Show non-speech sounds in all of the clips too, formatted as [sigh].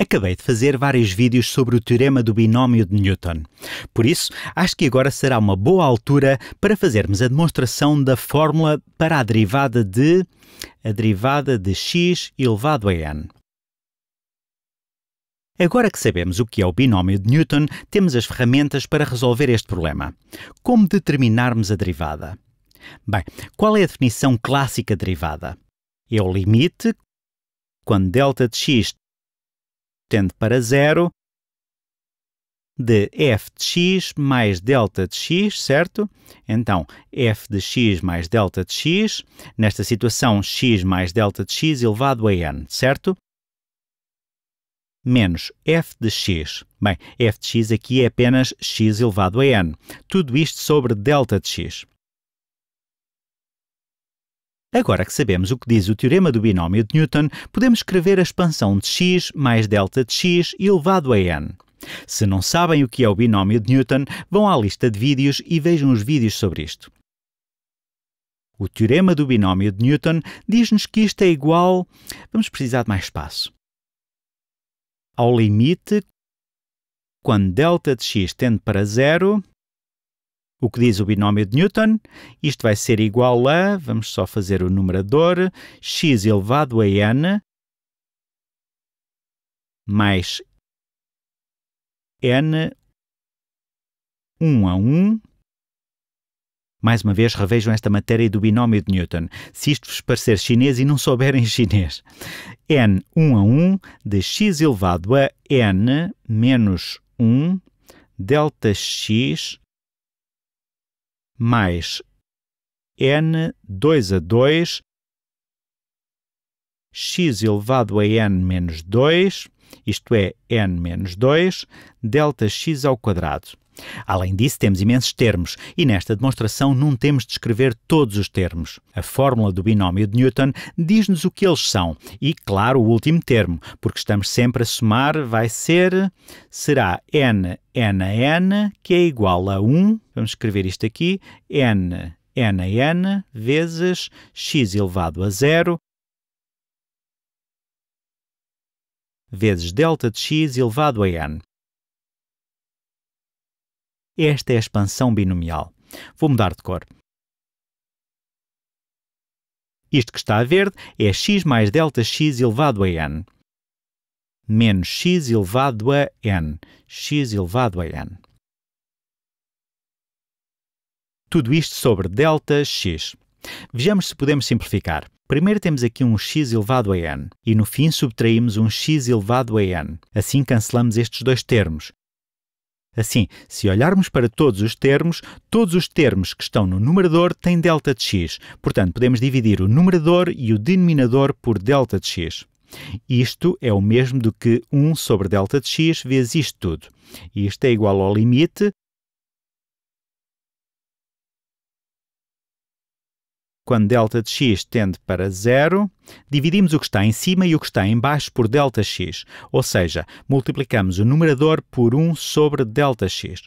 Acabei de fazer vários vídeos sobre o teorema do binómio de Newton. Por isso, acho que agora será uma boa altura para fazermos a demonstração da fórmula para a derivada de a derivada de x elevado a n. Agora que sabemos o que é o binómio de Newton, temos as ferramentas para resolver este problema. Como determinarmos a derivada? Bem, qual é a definição clássica de derivada? É o limite quando delta de x tende para zero de f de x mais delta de x, certo? Então, f de x mais delta de x, nesta situação, x mais delta de x elevado a n, certo? Menos f de x. Bem, f de x aqui é apenas x elevado a n. Tudo isto sobre delta de x. Agora que sabemos o que diz o teorema do binómio de Newton, podemos escrever a expansão de x mais delta de x elevado a n. Se não sabem o que é o binómio de Newton, vão à lista de vídeos e vejam os vídeos sobre isto. O teorema do binómio de Newton diz-nos que isto é igual. Vamos precisar de mais espaço. Ao limite, quando delta de x tende para zero, o que diz o binómio de Newton. Isto vai ser igual a, vamos só fazer o numerador, x elevado a n mais n 1 a 1. Mais uma vez, revejam esta matéria do binómio de Newton. Se isto vos parecer chinês e não souberem [laughs] chinês, n 1 a 1 de x elevado a n menos 1 delta x mais n 2 a 2 x elevado a n menos 2, isto é, n menos 2, delta x ao quadrado. Além disso, temos imensos termos e nesta demonstração não temos de escrever todos os termos. A fórmula do binómio de Newton diz-nos o que eles são e, claro, o último termo, porque estamos sempre a somar, vai ser, será n, n, n, que é igual a 1, vamos escrever isto aqui, n, n, n, vezes x elevado a zero, vezes delta de x elevado a n. Esta é a expansão binomial. Vou mudar de cor. Isto que está a verde é x mais delta x elevado a n menos x elevado a n, x elevado a n. Tudo isto sobre delta x. Vejamos se podemos simplificar. Primeiro temos aqui um x elevado a n e no fim subtraímos um x elevado a n. Assim cancelamos estes dois termos Assim, se olharmos para todos os termos, todos os termos que estão no numerador têm delta de x. Portanto, podemos dividir o numerador e o denominador por delta de x. Isto é o mesmo do que 1 sobre delta de x vezes isto tudo. Isto é igual ao limite Quando delta de x tende para zero, dividimos o que está em cima e o que está em baixo por delta x, ou seja, multiplicamos o numerador por 1 sobre delta x.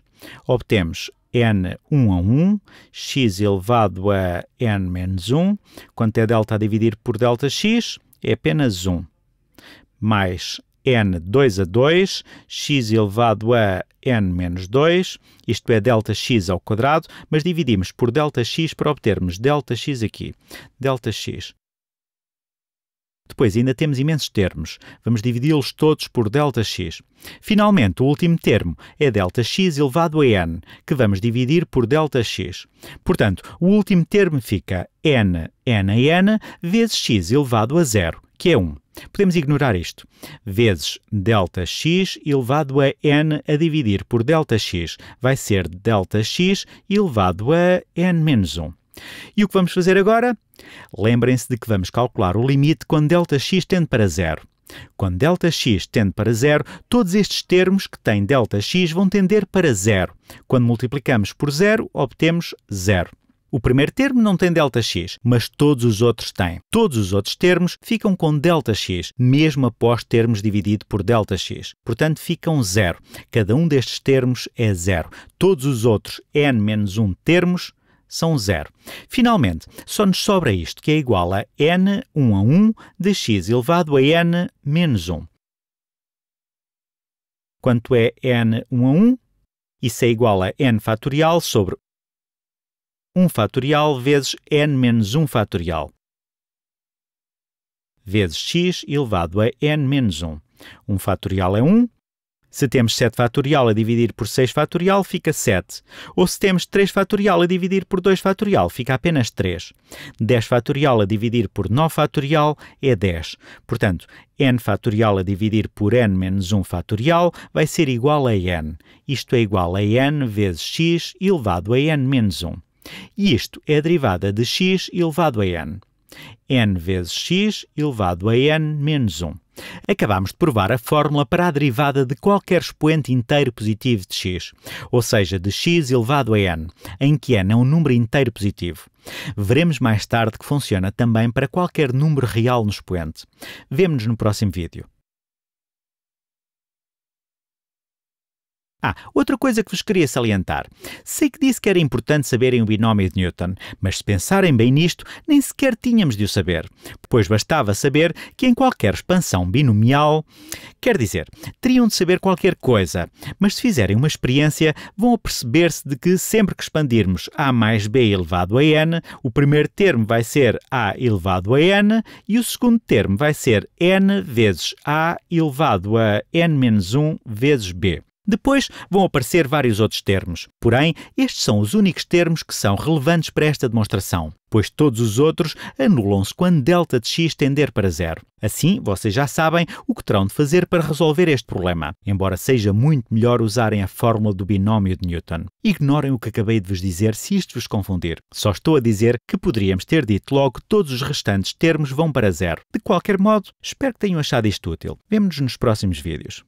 Obtemos n 1 a 1, x elevado a n menos 1, quanto é delta a dividir por delta x, é apenas 1, mais n2 a 2, x elevado a n menos 2, isto é delta x ao quadrado, mas dividimos por delta x para obtermos delta x aqui. Delta x. Depois ainda temos imensos termos. Vamos dividi-los todos por delta x. Finalmente, o último termo é delta x elevado a n, que vamos dividir por delta x. Portanto, o último termo fica n, n a n, vezes x elevado a zero que é 1. Podemos ignorar isto. Vezes delta x elevado a n a dividir por delta x vai ser delta x elevado a n menos 1. E o que vamos fazer agora? Lembrem-se de que vamos calcular o limite quando delta x tende para zero. Quando delta x tende para zero, todos estes termos que têm delta x vão tender para zero. Quando multiplicamos por zero, obtemos zero. O primeiro termo não tem delta x, mas todos os outros têm. Todos os outros termos ficam com delta x, mesmo após termos dividido por delta x. Portanto, ficam zero. Cada um destes termos é zero. Todos os outros n menos 1 termos são zero. Finalmente, só nos sobra isto, que é igual a n, 1 a 1, x elevado a n menos 1. Quanto é n, 1 a 1? Isso é igual a n fatorial sobre 1 fatorial vezes n menos 1 fatorial, vezes x elevado a n menos 1. 1 fatorial é 1. Se temos 7 fatorial a dividir por 6 fatorial, fica 7. Ou se temos 3 fatorial a dividir por 2 fatorial, fica apenas 3. 10 fatorial a dividir por 9 fatorial é 10. Portanto, n fatorial a dividir por n menos 1 fatorial vai ser igual a n. Isto é igual a n vezes x elevado a n menos 1. E isto é a derivada de x elevado a n. n vezes x elevado a n menos 1. Acabamos de provar a fórmula para a derivada de qualquer expoente inteiro positivo de x, ou seja, de x elevado a n, em que n é um número inteiro positivo. Veremos mais tarde que funciona também para qualquer número real no expoente. Vemo-nos no próximo vídeo. Ah, outra coisa que vos queria salientar. Sei que disse que era importante saberem o binómio de Newton, mas se pensarem bem nisto, nem sequer tínhamos de o saber, pois bastava saber que em qualquer expansão binomial, quer dizer, teriam de saber qualquer coisa, mas se fizerem uma experiência, vão perceber-se de que sempre que expandirmos a mais b elevado a n, o primeiro termo vai ser a elevado a n e o segundo termo vai ser n vezes a elevado a n menos 1 vezes b. Depois vão aparecer vários outros termos, porém, estes são os únicos termos que são relevantes para esta demonstração, pois todos os outros anulam-se quando delta de x tender para zero. Assim, vocês já sabem o que terão de fazer para resolver este problema, embora seja muito melhor usarem a fórmula do binómio de Newton. Ignorem o que acabei de vos dizer se isto vos confundir. Só estou a dizer que poderíamos ter dito logo que todos os restantes termos vão para zero. De qualquer modo, espero que tenham achado isto útil. Vemo-nos nos próximos vídeos.